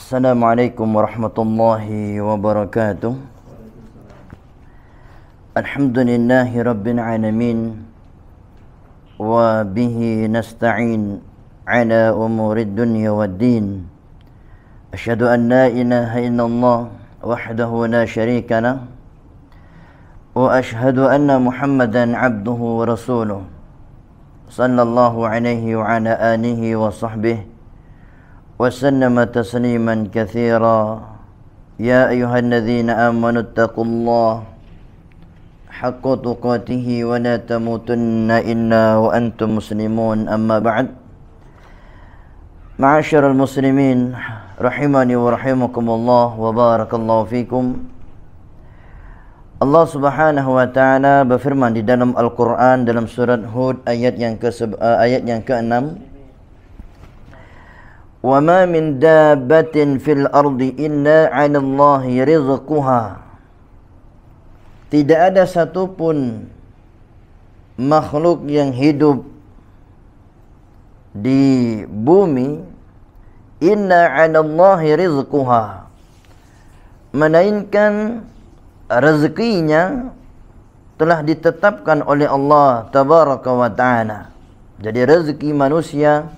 Assalamualaikum warahmatullahi wabarakatuh Alhamdulillahi rabbil alamin Wa bihi nasta'in Ala umuri dunya wa din Ashadu an la ilaha illallah Wahdahu la sharikana lah. Wa ashadu anna muhammadan abduhu wa rasuluh Sallallahu alaihi wa ala alihi wa sahbihi وسلم تسليما كثيرا يا ايها الذين امنوا اتقوا الله حق تقاته ولا تموتن الا وانتم مسلمون اما بعد معاشر المسلمين رحمني ورحمكم الله وبارك الله فيكم Allah Subhanahu wa taala berfirman di dalam Al-Quran dalam surat Hud ayat yang ke ayat yang ke-6 وما من دابة في الأرض إلا عن الله رزقها tidak ada satupun makhluk yang hidup di bumi inna 'ala Allah rizquha melainkan rezekinya telah ditetapkan oleh Allah tabaraka wa ta'ala jadi rezeki manusia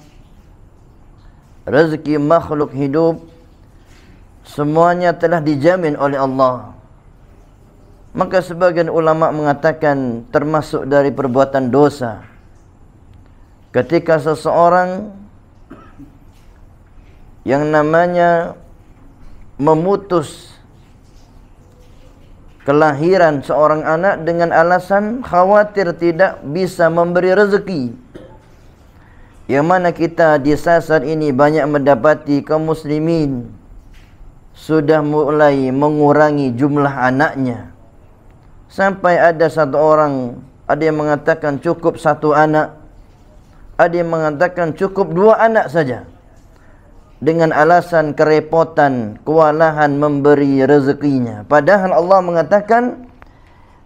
rezeki makhluk hidup semuanya telah dijamin oleh Allah maka sebagian ulama mengatakan termasuk dari perbuatan dosa ketika seseorang yang namanya memutus kelahiran seorang anak dengan alasan khawatir tidak bisa memberi rezeki yang mana kita di sasar ini banyak mendapati kaum muslimin sudah mulai mengurangi jumlah anaknya. Sampai ada satu orang, ada yang mengatakan cukup satu anak. Ada yang mengatakan cukup dua anak saja. Dengan alasan kerepotan, kewalahan memberi rezekinya. Padahal Allah mengatakan,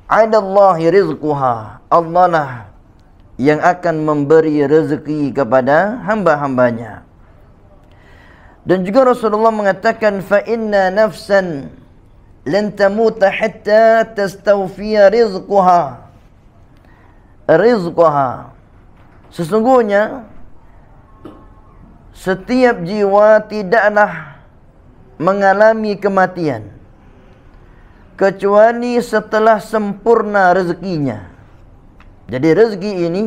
Adallahi rizquha. Allah lah yang akan memberi rezeki kepada hamba-hambanya. Dan juga Rasulullah mengatakan fa inna nafsan lan tamuta hatta tastawfiya rizquha. Rizquha. Sesungguhnya setiap jiwa tidaklah mengalami kematian kecuali setelah sempurna rezekinya. Jadi rezeki ini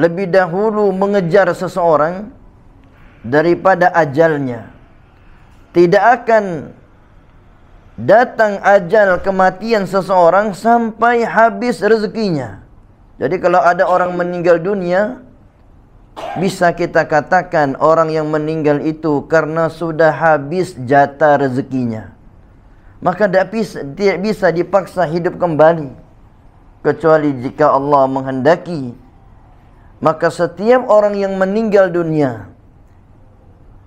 lebih dahulu mengejar seseorang daripada ajalnya. Tidak akan datang ajal kematian seseorang sampai habis rezekinya. Jadi kalau ada orang meninggal dunia, bisa kita katakan orang yang meninggal itu karena sudah habis jatah rezekinya. Maka tidak bisa dipaksa hidup kembali kecuali jika Allah menghendaki maka setiap orang yang meninggal dunia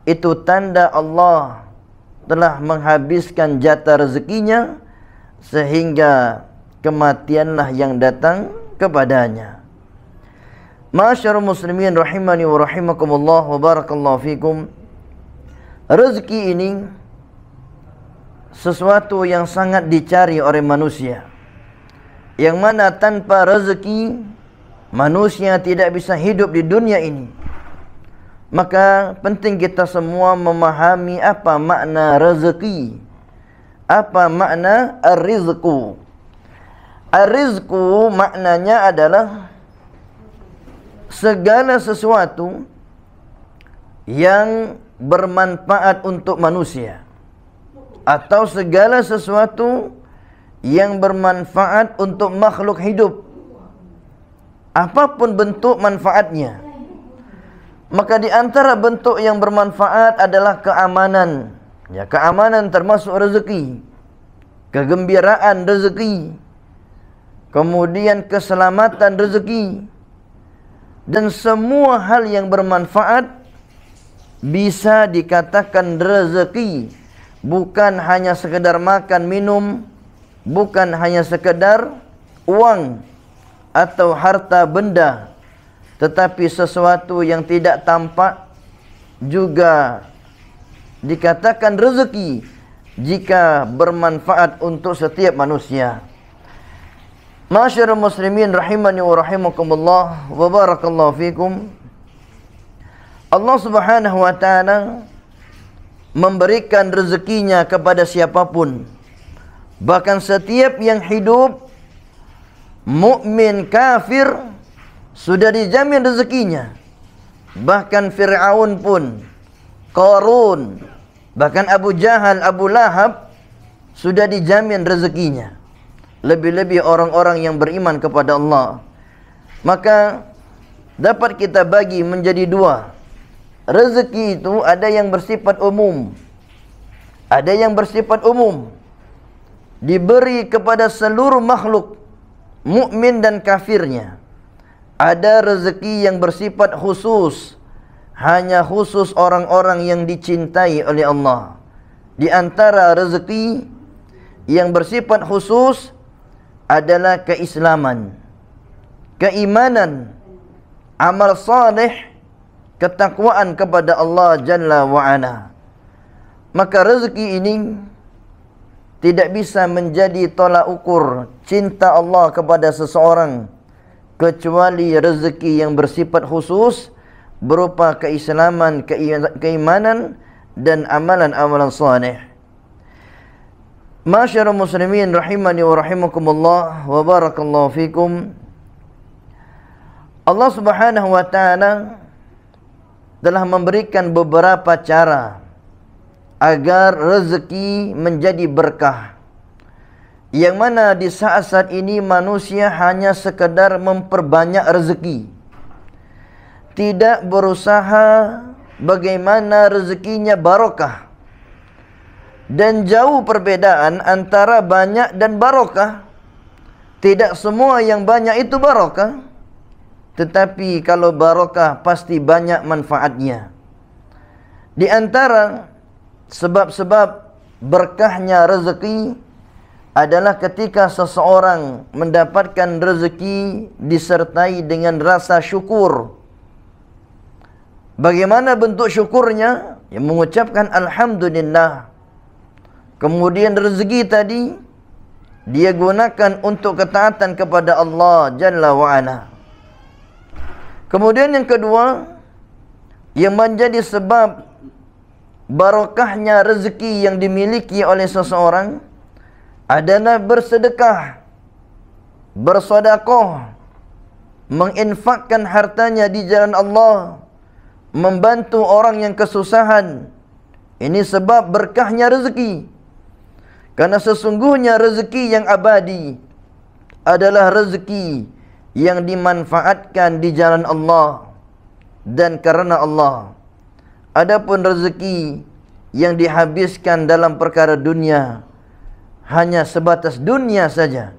itu tanda Allah telah menghabiskan jatah rezekinya sehingga kematianlah yang datang kepadanya Masyarul muslimin rahimani wa rahimakumullah wa barakallahu fikum Rezeki ini sesuatu yang sangat dicari oleh manusia yang mana tanpa rezeki manusia tidak bisa hidup di dunia ini maka penting kita semua memahami apa makna rezeki apa makna ar-rizqu ar-rizqu maknanya adalah segala sesuatu yang bermanfaat untuk manusia atau segala sesuatu yang bermanfaat untuk makhluk hidup apapun bentuk manfaatnya maka di antara bentuk yang bermanfaat adalah keamanan ya keamanan termasuk rezeki kegembiraan rezeki kemudian keselamatan rezeki dan semua hal yang bermanfaat bisa dikatakan rezeki bukan hanya sekedar makan minum bukan hanya sekedar uang atau harta benda tetapi sesuatu yang tidak tampak juga dikatakan rezeki jika bermanfaat untuk setiap manusia. Masyarakat muslimin rahimani wa rahimakumullah wa barakallahu fikum. Allah Subhanahu wa taala memberikan rezekinya kepada siapapun. Bahkan setiap yang hidup mukmin kafir sudah dijamin rezekinya. Bahkan Fir'aun pun, Qarun, bahkan Abu Jahal, Abu Lahab sudah dijamin rezekinya. Lebih-lebih orang-orang yang beriman kepada Allah. Maka dapat kita bagi menjadi dua. Rezeki itu ada yang bersifat umum. Ada yang bersifat umum diberi kepada seluruh makhluk mukmin dan kafirnya ada rezeki yang bersifat khusus hanya khusus orang-orang yang dicintai oleh Allah di antara rezeki yang bersifat khusus adalah keislaman keimanan amal saleh ketakwaan kepada Allah jalla wa ala maka rezeki ini tidak bisa menjadi tolak ukur cinta Allah kepada seseorang kecuali rezeki yang bersifat khusus berupa keislaman, keimanan dan amalan-amalan salih. Masyarakat muslimin rahimani wa rahimakumullah wa barakallahu fikum. Allah Subhanahu wa taala telah memberikan beberapa cara agar rezeki menjadi berkah. Yang mana di saat-saat ini manusia hanya sekadar memperbanyak rezeki. Tidak berusaha bagaimana rezekinya barokah. Dan jauh perbedaan antara banyak dan barokah. Tidak semua yang banyak itu barokah. Tetapi kalau barokah pasti banyak manfaatnya. Di antara sebab-sebab berkahnya rezeki adalah ketika seseorang mendapatkan rezeki disertai dengan rasa syukur. Bagaimana bentuk syukurnya? Yang mengucapkan Alhamdulillah. Kemudian rezeki tadi, dia gunakan untuk ketaatan kepada Allah Jalla wa'ala. Kemudian yang kedua, yang menjadi sebab barakahnya rezeki yang dimiliki oleh seseorang adalah bersedekah, bersodakoh, menginfakkan hartanya di jalan Allah, membantu orang yang kesusahan. Ini sebab berkahnya rezeki. Karena sesungguhnya rezeki yang abadi adalah rezeki yang dimanfaatkan di jalan Allah dan kerana Allah. Adapun rezeki yang dihabiskan dalam perkara dunia hanya sebatas dunia saja.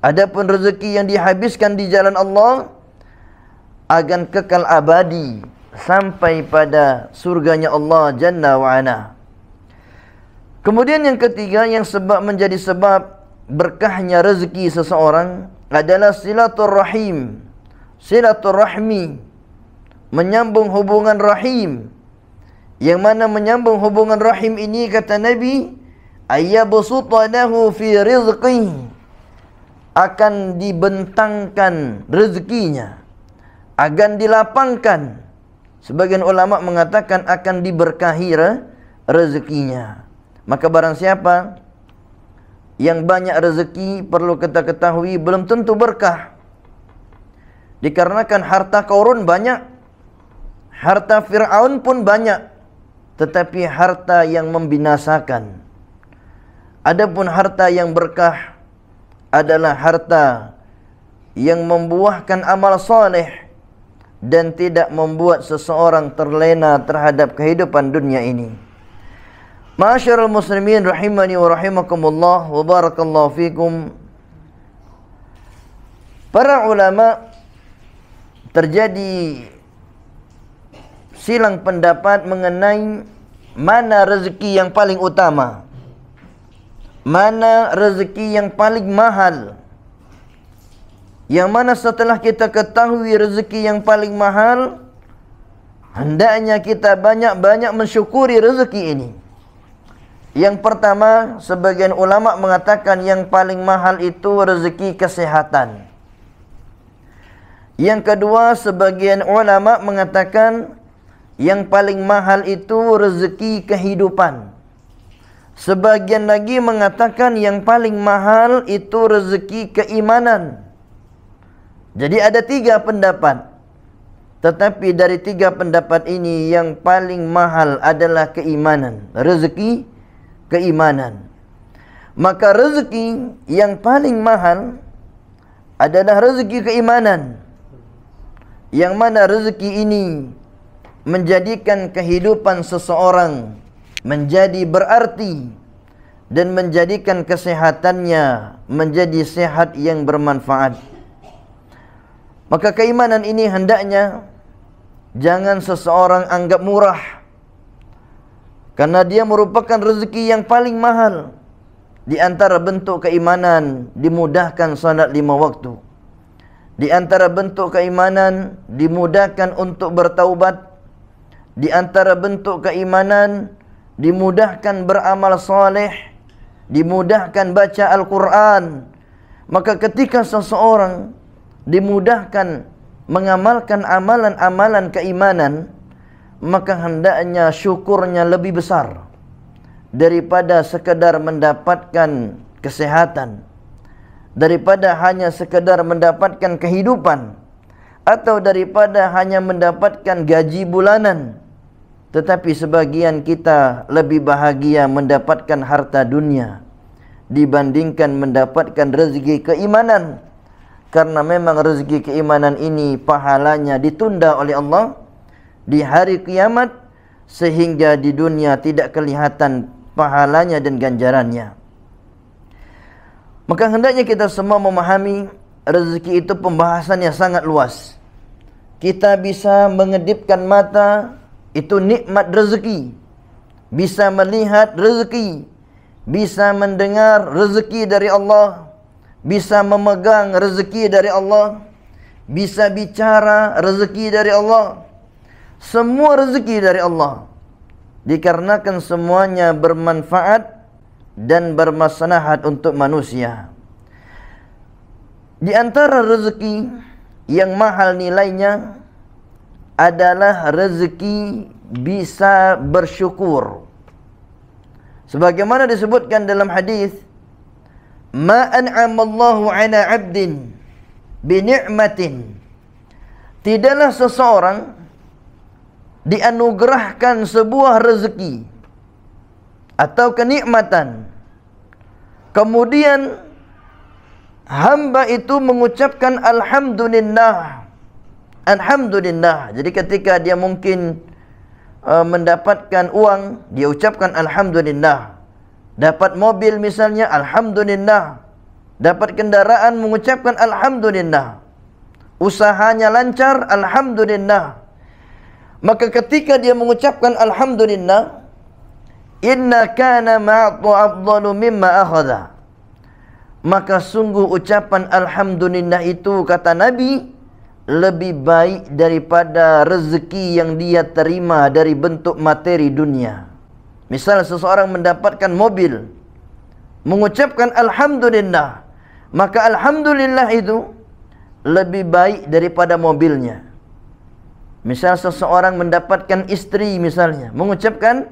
Adapun rezeki yang dihabiskan di jalan Allah akan kekal abadi sampai pada surganya Allah Jannah wa Ana. Kemudian yang ketiga yang sebab menjadi sebab berkahnya rezeki seseorang adalah silatul rahim. Silatul rahmi menyambung hubungan rahim yang mana menyambung hubungan rahim ini kata Nabi ayyabsutanahu fi rizqi akan dibentangkan rezekinya akan dilapangkan sebagian ulama mengatakan akan diberkahi rezekinya maka barang siapa yang banyak rezeki perlu kita ketahui belum tentu berkah dikarenakan harta korun banyak harta Firaun pun banyak tetapi harta yang membinasakan adapun harta yang berkah adalah harta yang membuahkan amal soleh dan tidak membuat seseorang terlena terhadap kehidupan dunia ini Masyarul muslimin rahimani wa rahimakumullah wa barakallahu fikum Para ulama terjadi silang pendapat mengenai mana rezeki yang paling utama mana rezeki yang paling mahal yang mana setelah kita ketahui rezeki yang paling mahal hendaknya kita banyak-banyak mensyukuri rezeki ini yang pertama sebagian ulama mengatakan yang paling mahal itu rezeki kesehatan yang kedua sebagian ulama mengatakan yang paling mahal itu rezeki kehidupan. Sebagian lagi mengatakan yang paling mahal itu rezeki keimanan. Jadi ada tiga pendapat. Tetapi dari tiga pendapat ini yang paling mahal adalah keimanan. Rezeki keimanan. Maka rezeki yang paling mahal adalah rezeki keimanan. Yang mana rezeki ini menjadikan kehidupan seseorang menjadi berarti dan menjadikan kesehatannya menjadi sehat yang bermanfaat. Maka keimanan ini hendaknya jangan seseorang anggap murah karena dia merupakan rezeki yang paling mahal di antara bentuk keimanan dimudahkan solat lima waktu. Di antara bentuk keimanan dimudahkan untuk bertaubat di antara bentuk keimanan dimudahkan beramal soleh dimudahkan baca al-Quran maka ketika seseorang dimudahkan mengamalkan amalan-amalan keimanan maka hendaknya syukurnya lebih besar daripada sekadar mendapatkan kesehatan daripada hanya sekadar mendapatkan kehidupan atau daripada hanya mendapatkan gaji bulanan tetapi sebagian kita lebih bahagia mendapatkan harta dunia dibandingkan mendapatkan rezeki keimanan karena memang rezeki keimanan ini pahalanya ditunda oleh Allah di hari kiamat sehingga di dunia tidak kelihatan pahalanya dan ganjarannya maka hendaknya kita semua memahami rezeki itu pembahasannya sangat luas. Kita bisa mengedipkan mata, itu nikmat rezeki. Bisa melihat rezeki. Bisa mendengar rezeki dari Allah. Bisa memegang rezeki dari Allah. Bisa bicara rezeki dari Allah. Semua rezeki dari Allah. Dikarenakan semuanya bermanfaat dan bermasanahat untuk manusia. Di antara rezeki yang mahal nilainya adalah rezeki bisa bersyukur. Sebagaimana disebutkan dalam hadis, "Ma Allahu 'ala 'abdin bi ni'matin" Tidaklah seseorang dianugerahkan sebuah rezeki atau kenikmatan kemudian hamba itu mengucapkan alhamdulillah alhamdulillah jadi ketika dia mungkin uh, mendapatkan uang dia ucapkan alhamdulillah dapat mobil misalnya alhamdulillah dapat kendaraan mengucapkan alhamdulillah usahanya lancar alhamdulillah maka ketika dia mengucapkan alhamdulillah inna kana ma'tu afdalu mimma akhadha maka sungguh ucapan alhamdulillah itu kata nabi lebih baik daripada rezeki yang dia terima dari bentuk materi dunia misal seseorang mendapatkan mobil mengucapkan alhamdulillah maka alhamdulillah itu lebih baik daripada mobilnya misal seseorang mendapatkan istri misalnya mengucapkan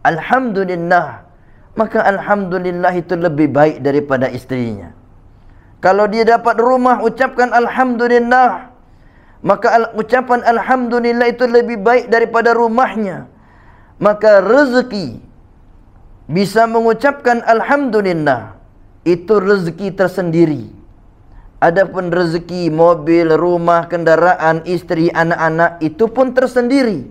alhamdulillah maka alhamdulillah itu lebih baik daripada istrinya. Kalau dia dapat rumah ucapkan alhamdulillah maka al- ucapan alhamdulillah itu lebih baik daripada rumahnya. Maka rezeki bisa mengucapkan alhamdulillah itu rezeki tersendiri. Adapun rezeki mobil, rumah, kendaraan, istri, anak-anak itu pun tersendiri.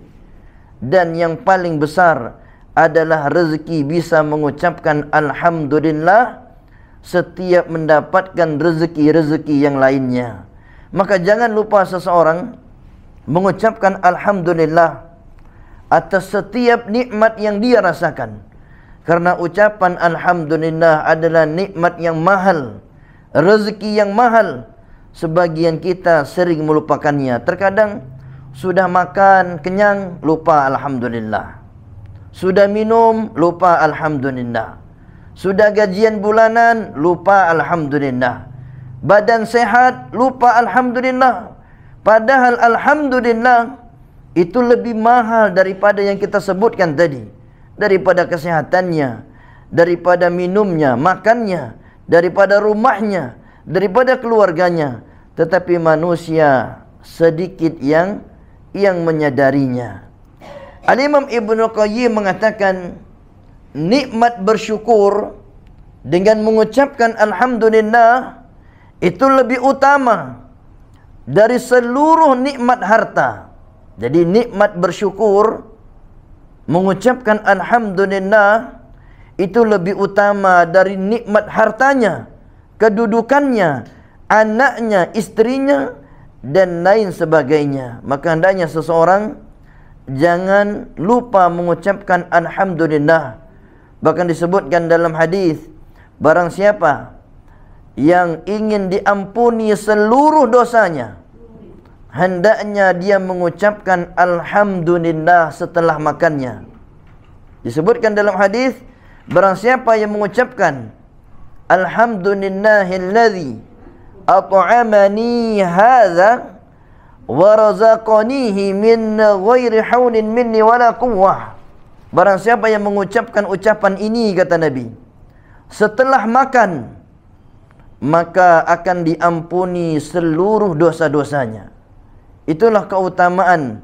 Dan yang paling besar adalah adalah rezeki bisa mengucapkan Alhamdulillah setiap mendapatkan rezeki-rezeki yang lainnya. Maka jangan lupa seseorang mengucapkan Alhamdulillah atas setiap nikmat yang dia rasakan. Karena ucapan Alhamdulillah adalah nikmat yang mahal, rezeki yang mahal. Sebagian kita sering melupakannya. Terkadang sudah makan, kenyang, lupa Alhamdulillah. Sudah minum, lupa Alhamdulillah. Sudah gajian bulanan, lupa Alhamdulillah. Badan sehat, lupa Alhamdulillah. Padahal Alhamdulillah itu lebih mahal daripada yang kita sebutkan tadi. Daripada kesehatannya, daripada minumnya, makannya, daripada rumahnya, daripada keluarganya. Tetapi manusia sedikit yang yang menyadarinya. Al-Imam Ibn Qayyim mengatakan nikmat bersyukur dengan mengucapkan Alhamdulillah itu lebih utama dari seluruh nikmat harta. Jadi nikmat bersyukur mengucapkan Alhamdulillah itu lebih utama dari nikmat hartanya, kedudukannya, anaknya, istrinya dan lain sebagainya. Maka hendaknya seseorang jangan lupa mengucapkan alhamdulillah bahkan disebutkan dalam hadis barang siapa yang ingin diampuni seluruh dosanya hendaknya dia mengucapkan alhamdulillah setelah makannya disebutkan dalam hadis barang siapa yang mengucapkan alhamdulillahilladzi at'amani hadza warazaqanihi min ghairi haulin minni wala quwwah barang siapa yang mengucapkan ucapan ini kata nabi setelah makan maka akan diampuni seluruh dosa-dosanya itulah keutamaan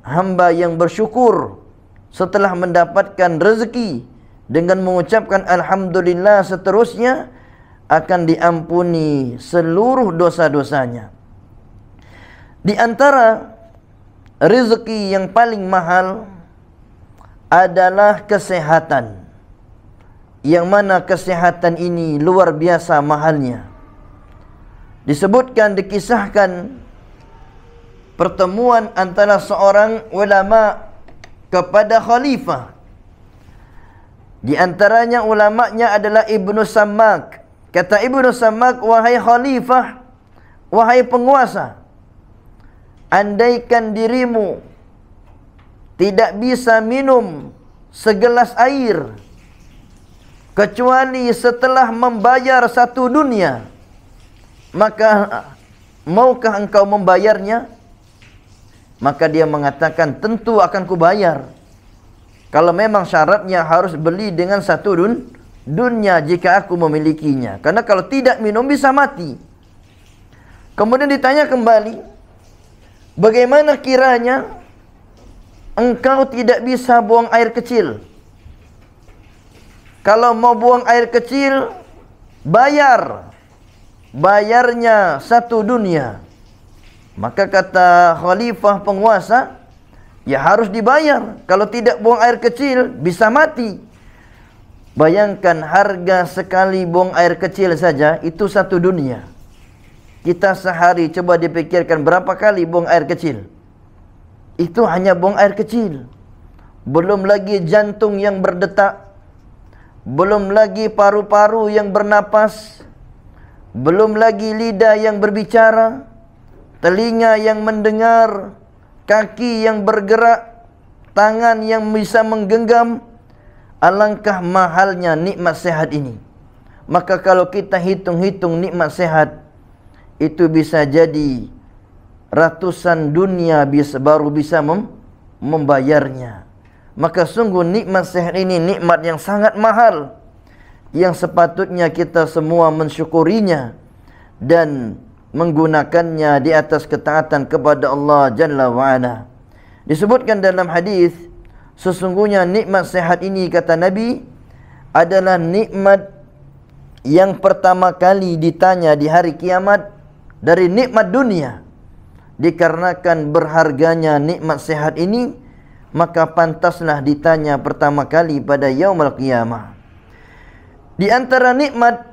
hamba yang bersyukur setelah mendapatkan rezeki dengan mengucapkan alhamdulillah seterusnya akan diampuni seluruh dosa-dosanya. Di antara rezeki yang paling mahal adalah kesehatan. Yang mana kesehatan ini luar biasa mahalnya. Disebutkan dikisahkan pertemuan antara seorang ulama kepada khalifah. Di antaranya ulamaknya adalah Ibnu Samak. Kata Ibnu Samak, "Wahai khalifah, wahai penguasa, andaikan dirimu tidak bisa minum segelas air kecuali setelah membayar satu dunia maka maukah engkau membayarnya maka dia mengatakan tentu akan kubayar kalau memang syaratnya harus beli dengan satu dun dunia jika aku memilikinya karena kalau tidak minum bisa mati kemudian ditanya kembali Bagaimana kiranya engkau tidak bisa buang air kecil? Kalau mau buang air kecil, bayar. Bayarnya satu dunia. Maka kata khalifah penguasa, ya harus dibayar. Kalau tidak buang air kecil, bisa mati. Bayangkan harga sekali buang air kecil saja, itu satu dunia. Kita sehari cuba dipikirkan berapa kali buang air kecil. Itu hanya buang air kecil. Belum lagi jantung yang berdetak. Belum lagi paru-paru yang bernapas. Belum lagi lidah yang berbicara. Telinga yang mendengar. Kaki yang bergerak. Tangan yang bisa menggenggam. Alangkah mahalnya nikmat sehat ini. Maka kalau kita hitung-hitung nikmat sehat itu bisa jadi ratusan dunia bisa baru bisa mem membayarnya. Maka sungguh nikmat sehat ini nikmat yang sangat mahal yang sepatutnya kita semua mensyukurinya dan menggunakannya di atas ketaatan kepada Allah Jalla wa'ala. Disebutkan dalam hadis sesungguhnya nikmat sehat ini kata Nabi adalah nikmat yang pertama kali ditanya di hari kiamat dari nikmat dunia dikarenakan berharganya nikmat sehat ini maka pantaslah ditanya pertama kali pada yaumul qiyamah di antara nikmat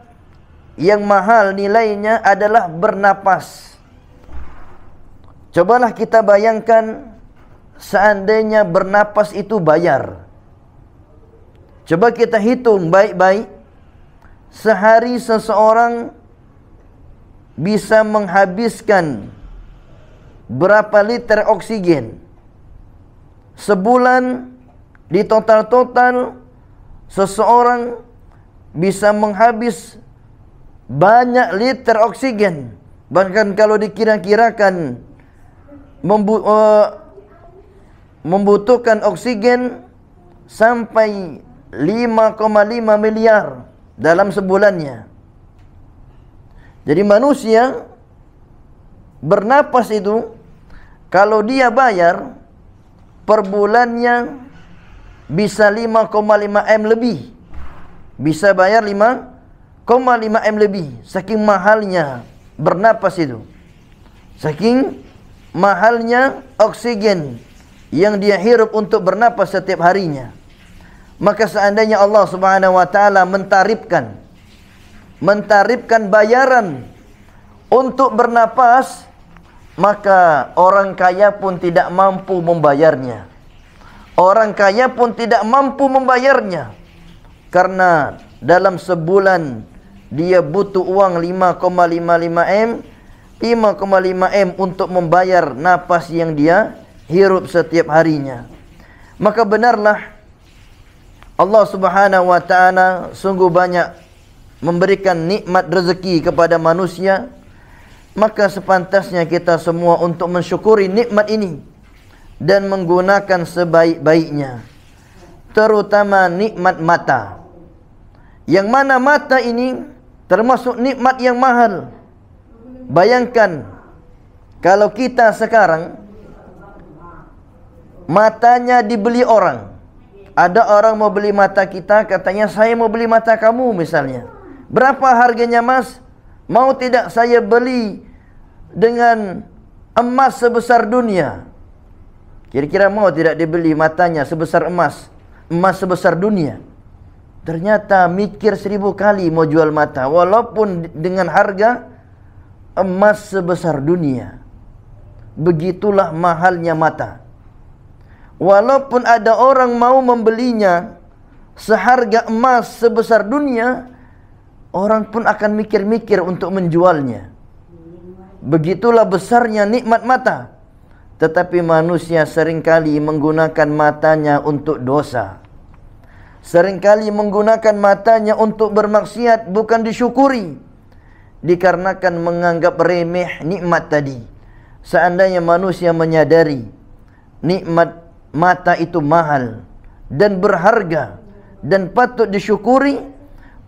yang mahal nilainya adalah bernapas cobalah kita bayangkan seandainya bernapas itu bayar coba kita hitung baik-baik sehari seseorang bisa menghabiskan berapa liter oksigen sebulan di total-total seseorang bisa menghabis banyak liter oksigen bahkan kalau dikira-kirakan membu uh, membutuhkan oksigen sampai 5,5 miliar dalam sebulannya. Jadi manusia bernapas itu kalau dia bayar per bulannya bisa 5,5 M lebih. Bisa bayar 5,5 M lebih saking mahalnya bernapas itu. Saking mahalnya oksigen yang dia hirup untuk bernapas setiap harinya. Maka seandainya Allah Subhanahu wa taala mentarifkan mentarifkan bayaran untuk bernapas maka orang kaya pun tidak mampu membayarnya orang kaya pun tidak mampu membayarnya karena dalam sebulan dia butuh uang 5,55 M 5,5 M untuk membayar nafas yang dia hirup setiap harinya maka benarlah Allah subhanahu wa ta'ala sungguh banyak memberikan nikmat rezeki kepada manusia maka sepantasnya kita semua untuk mensyukuri nikmat ini dan menggunakan sebaik-baiknya terutama nikmat mata yang mana mata ini termasuk nikmat yang mahal bayangkan kalau kita sekarang matanya dibeli orang ada orang mau beli mata kita katanya saya mau beli mata kamu misalnya Berapa harganya emas? Mau tidak saya beli dengan emas sebesar dunia? Kira-kira mau tidak dibeli matanya sebesar emas? Emas sebesar dunia? Ternyata mikir seribu kali mau jual mata walaupun dengan harga emas sebesar dunia. Begitulah mahalnya mata. Walaupun ada orang mau membelinya seharga emas sebesar dunia, orang pun akan mikir-mikir untuk menjualnya. Begitulah besarnya nikmat mata. Tetapi manusia seringkali menggunakan matanya untuk dosa. Seringkali menggunakan matanya untuk bermaksiat bukan disyukuri. Dikarenakan menganggap remeh nikmat tadi. Seandainya manusia menyadari nikmat mata itu mahal dan berharga dan patut disyukuri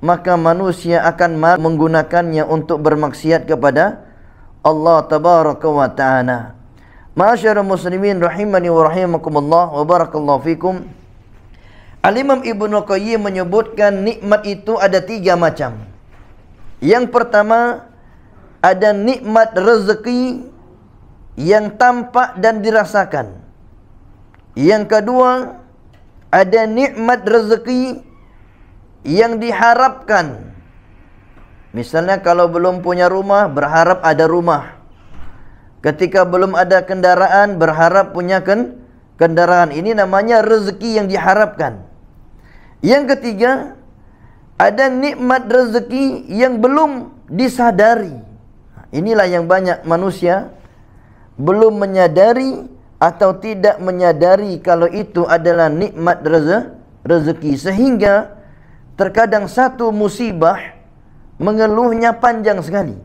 maka manusia akan menggunakannya untuk bermaksiat kepada Allah tabaraka wa ta'ala. Ma'asyara muslimin rahimani wa rahimakumullah wa barakallahu fikum. Al-Imam Ibn Qayyim menyebutkan nikmat itu ada tiga macam. Yang pertama, ada nikmat rezeki yang tampak dan dirasakan. Yang kedua, ada nikmat rezeki yang yang diharapkan Misalnya kalau belum punya rumah berharap ada rumah Ketika belum ada kendaraan berharap punya ken kendaraan Ini namanya rezeki yang diharapkan Yang ketiga ada nikmat rezeki yang belum disadari Inilah yang banyak manusia belum menyadari atau tidak menyadari kalau itu adalah nikmat rezeki sehingga terkadang satu musibah mengeluhnya panjang sekali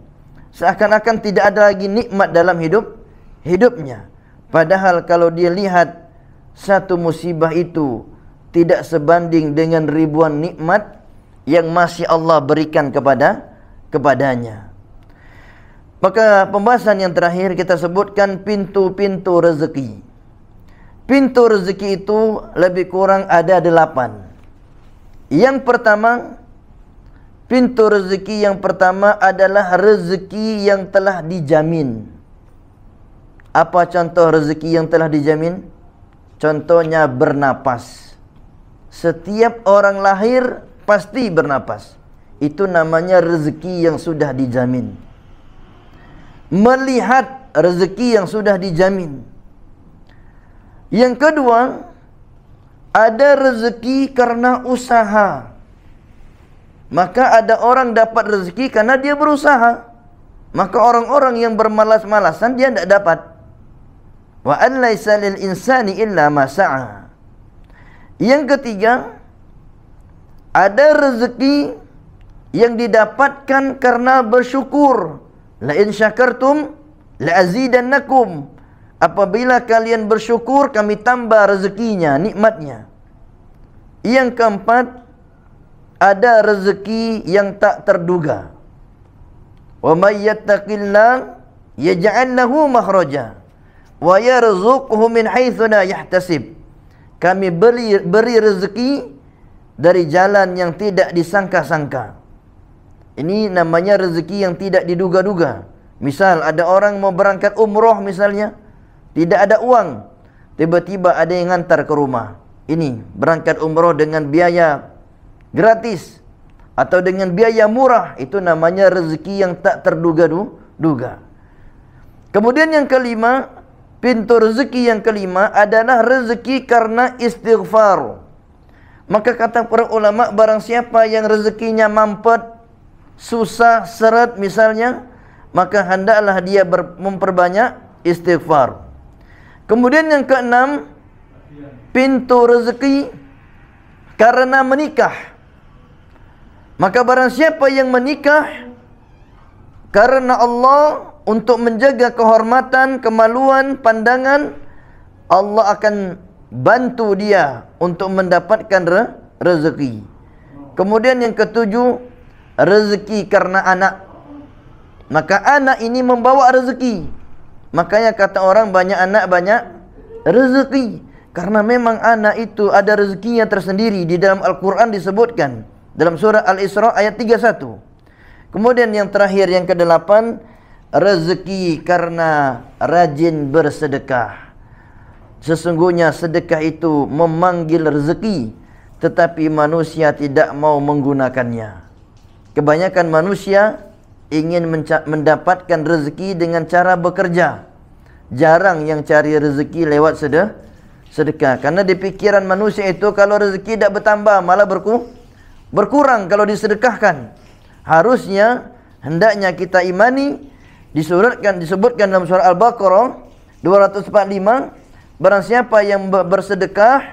seakan-akan tidak ada lagi nikmat dalam hidup hidupnya padahal kalau dia lihat satu musibah itu tidak sebanding dengan ribuan nikmat yang masih Allah berikan kepada kepadanya maka pembahasan yang terakhir kita sebutkan pintu-pintu rezeki pintu rezeki itu lebih kurang ada delapan yang pertama Pintu rezeki yang pertama adalah rezeki yang telah dijamin Apa contoh rezeki yang telah dijamin? Contohnya bernapas Setiap orang lahir pasti bernapas Itu namanya rezeki yang sudah dijamin Melihat rezeki yang sudah dijamin Yang kedua ada rezeki kerana usaha. Maka ada orang dapat rezeki karena dia berusaha. Maka orang-orang yang bermalas-malasan dia tidak dapat. Wa an laisa lil insani illa ma sa'a. Yang ketiga, ada rezeki yang didapatkan karena bersyukur. La in syakartum la azidannakum. Apabila kalian bersyukur kami tambah rezekinya, nikmatnya. Yang keempat ada rezeki yang tak terduga. Wa may yattaqillah yaj'al lahu makhraja wa yarzuqhu min haitsu la yahtasib. Kami beri, beri rezeki dari jalan yang tidak disangka-sangka. Ini namanya rezeki yang tidak diduga-duga. Misal ada orang mau berangkat umroh misalnya, tidak ada uang Tiba-tiba ada yang hantar ke rumah Ini berangkat umroh dengan biaya gratis Atau dengan biaya murah Itu namanya rezeki yang tak terduga-duga Kemudian yang kelima Pintu rezeki yang kelima adalah rezeki karena istighfar Maka kata para ulama barang siapa yang rezekinya mampet Susah, seret misalnya Maka hendaklah dia memperbanyak istighfar. Kemudian yang keenam pintu rezeki karena menikah. Maka barang siapa yang menikah karena Allah untuk menjaga kehormatan, kemaluan, pandangan Allah akan bantu dia untuk mendapatkan re rezeki. Kemudian yang ketujuh rezeki karena anak. Maka anak ini membawa rezeki. Makanya kata orang banyak anak banyak rezeki. Karena memang anak itu ada rezekinya tersendiri di dalam Al-Quran disebutkan. Dalam surah Al-Isra ayat 31. Kemudian yang terakhir yang ke-8. Rezeki karena rajin bersedekah. Sesungguhnya sedekah itu memanggil rezeki. Tetapi manusia tidak mau menggunakannya. Kebanyakan manusia ingin mendapatkan rezeki dengan cara bekerja. Jarang yang cari rezeki lewat sedekah. Sedekah. Karena di pikiran manusia itu kalau rezeki tidak bertambah malah berku berkurang kalau disedekahkan. Harusnya hendaknya kita imani disuratkan disebutkan dalam surah Al-Baqarah 245 barang siapa yang bersedekah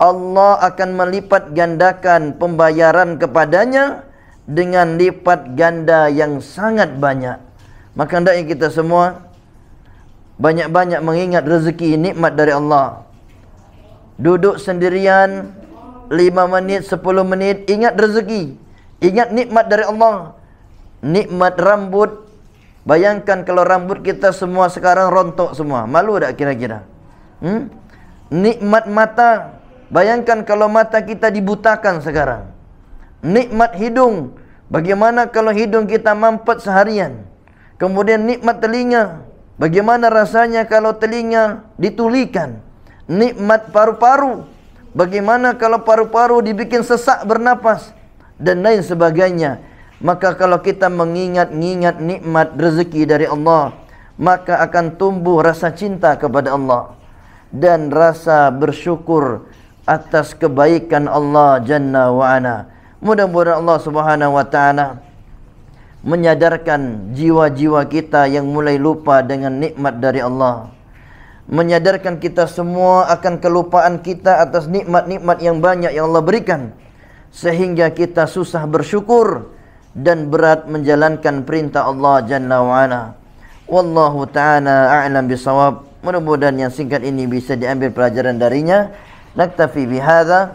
Allah akan melipat gandakan pembayaran kepadanya dengan lipat ganda yang sangat banyak. Maka hendaknya kita semua banyak-banyak mengingat rezeki nikmat dari Allah. Duduk sendirian 5 menit, 10 menit, ingat rezeki. Ingat nikmat dari Allah. Nikmat rambut. Bayangkan kalau rambut kita semua sekarang rontok semua. Malu tak kira-kira? Hmm? Nikmat mata. Bayangkan kalau mata kita dibutakan sekarang nikmat hidung bagaimana kalau hidung kita mampet seharian kemudian nikmat telinga bagaimana rasanya kalau telinga ditulikan nikmat paru-paru bagaimana kalau paru-paru dibikin sesak bernapas dan lain sebagainya maka kalau kita mengingat-ingat nikmat rezeki dari Allah maka akan tumbuh rasa cinta kepada Allah dan rasa bersyukur atas kebaikan Allah jannah wa ana Mudah-mudahan Allah Subhanahu wa taala menyadarkan jiwa-jiwa kita yang mulai lupa dengan nikmat dari Allah. Menyadarkan kita semua akan kelupaan kita atas nikmat-nikmat yang banyak yang Allah berikan sehingga kita susah bersyukur dan berat menjalankan perintah Allah Jalla wa Wallahu ta'ala a'lam bisawab. Mudah-mudahan yang singkat ini bisa diambil pelajaran darinya. Naktafi bihadza.